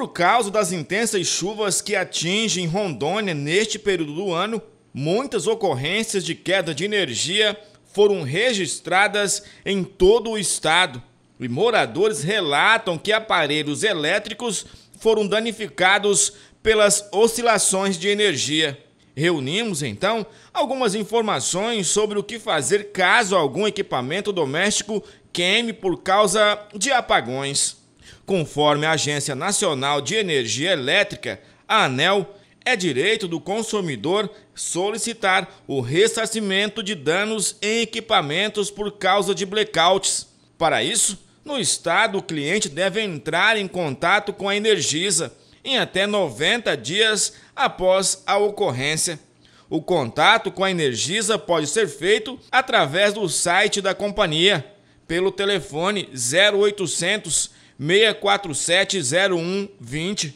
Por causa das intensas chuvas que atingem Rondônia neste período do ano, muitas ocorrências de queda de energia foram registradas em todo o estado e moradores relatam que aparelhos elétricos foram danificados pelas oscilações de energia. Reunimos então algumas informações sobre o que fazer caso algum equipamento doméstico queime por causa de apagões. Conforme a Agência Nacional de Energia Elétrica, a ANEL, é direito do consumidor solicitar o ressarcimento de danos em equipamentos por causa de blackouts. Para isso, no estado, o cliente deve entrar em contato com a Energisa em até 90 dias após a ocorrência. O contato com a Energisa pode ser feito através do site da companhia, pelo telefone 0800 6470120,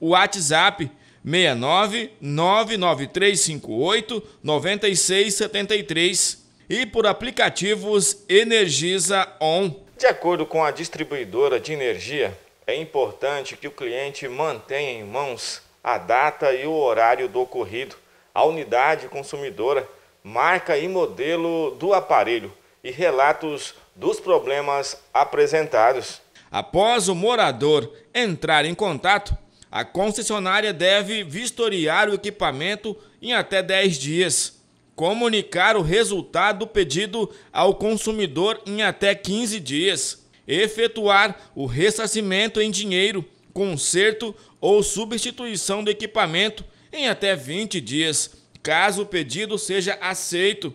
o WhatsApp 69993589673 e por aplicativos Energisa On. De acordo com a distribuidora de energia, é importante que o cliente mantenha em mãos a data e o horário do ocorrido, a unidade consumidora, marca e modelo do aparelho e relatos dos problemas apresentados. Após o morador entrar em contato, a concessionária deve vistoriar o equipamento em até 10 dias, comunicar o resultado do pedido ao consumidor em até 15 dias, efetuar o ressarcimento em dinheiro, conserto ou substituição do equipamento em até 20 dias, caso o pedido seja aceito.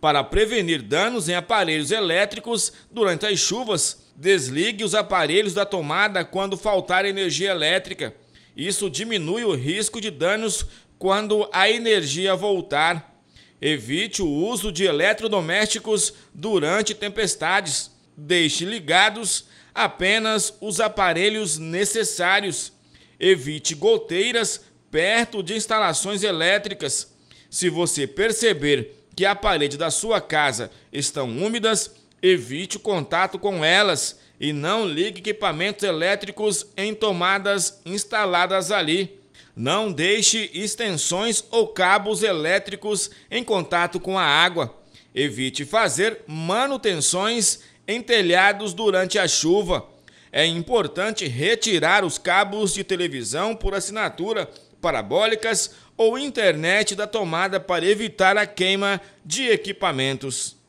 Para prevenir danos em aparelhos elétricos durante as chuvas, Desligue os aparelhos da tomada quando faltar energia elétrica. Isso diminui o risco de danos quando a energia voltar. Evite o uso de eletrodomésticos durante tempestades. Deixe ligados apenas os aparelhos necessários. Evite goteiras perto de instalações elétricas. Se você perceber que a parede da sua casa estão úmidas, Evite o contato com elas e não ligue equipamentos elétricos em tomadas instaladas ali. Não deixe extensões ou cabos elétricos em contato com a água. Evite fazer manutenções em telhados durante a chuva. É importante retirar os cabos de televisão por assinatura, parabólicas ou internet da tomada para evitar a queima de equipamentos.